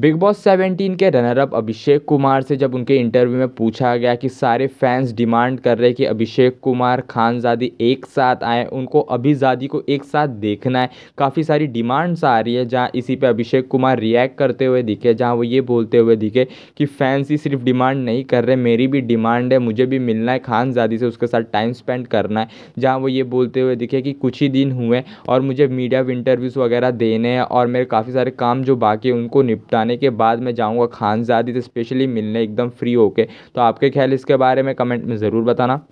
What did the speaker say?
big boss 17 के runner-up अभिषेक कुमार से जब उनके इंटरव्यू में पूछा गया कि सारे फैंस डिमांड कर रहे हैं कि अभिषेक कुमार खानजादी एक साथ आए उनको अभिजादी को एक साथ देखना है काफ़ी सारी डिमांड्स सा आ रही है जहां इसी पे अभिषेक कुमार रिएक्ट करते हुए दिखे जहां वो ये बोलते हुए दिखे कि फैंस ही सिर्फ डिमांड नहीं कर रहे मेरी भी डिमांड है मुझे भी मिलना है खानजादी से उसके साथ टाइम स्पेंड करना है जहाँ वो ये बोलते हुए दिखे कि कुछ ही दिन हुए और मुझे मीडिया इंटरव्यूज़ वगैरह देने हैं और मेरे काफ़ी सारे काम जो बाकी हैं उनको निपटाने जाने के बाद मैं जाऊँगा खानजादी से स्पेशली मिलने एकदम फ्री होके तो आपके ख्याल इसके बारे में कमेंट में ज़रूर बताना